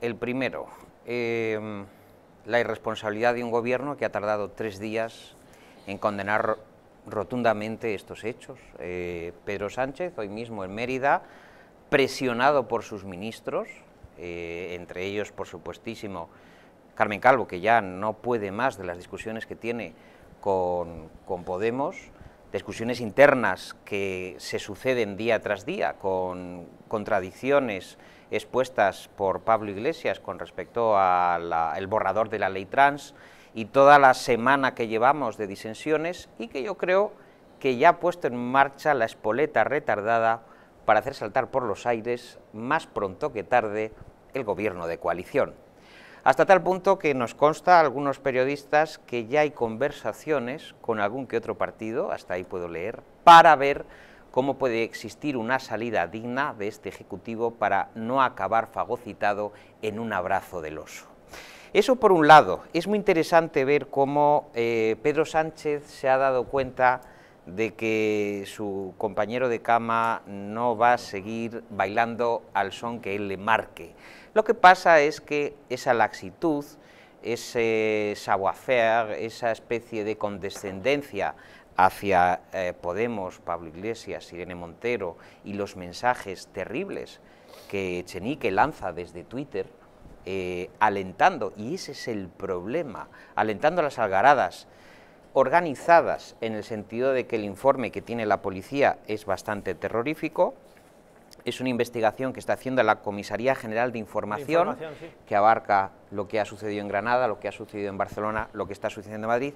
El primero, eh, la irresponsabilidad de un gobierno que ha tardado tres días en condenar rotundamente estos hechos. Eh, Pedro Sánchez, hoy mismo en Mérida, presionado por sus ministros, eh, entre ellos, por supuestísimo, Carmen Calvo, que ya no puede más de las discusiones que tiene con, con Podemos, discusiones internas que se suceden día tras día con contradicciones expuestas por Pablo Iglesias con respecto al borrador de la ley trans y toda la semana que llevamos de disensiones y que yo creo que ya ha puesto en marcha la espoleta retardada para hacer saltar por los aires, más pronto que tarde, el gobierno de coalición hasta tal punto que nos consta a algunos periodistas que ya hay conversaciones con algún que otro partido, hasta ahí puedo leer, para ver cómo puede existir una salida digna de este Ejecutivo para no acabar fagocitado en un abrazo del oso. Eso por un lado, es muy interesante ver cómo eh, Pedro Sánchez se ha dado cuenta de que su compañero de cama no va a seguir bailando al son que él le marque. Lo que pasa es que esa laxitud, ese savoir-faire, esa especie de condescendencia hacia eh, Podemos, Pablo Iglesias, Irene Montero y los mensajes terribles que Chenique lanza desde Twitter, eh, alentando, y ese es el problema, alentando las algaradas, organizadas en el sentido de que el informe que tiene la policía es bastante terrorífico, es una investigación que está haciendo la Comisaría General de Información, que abarca lo que ha sucedido en Granada, lo que ha sucedido en Barcelona, lo que está sucediendo en Madrid,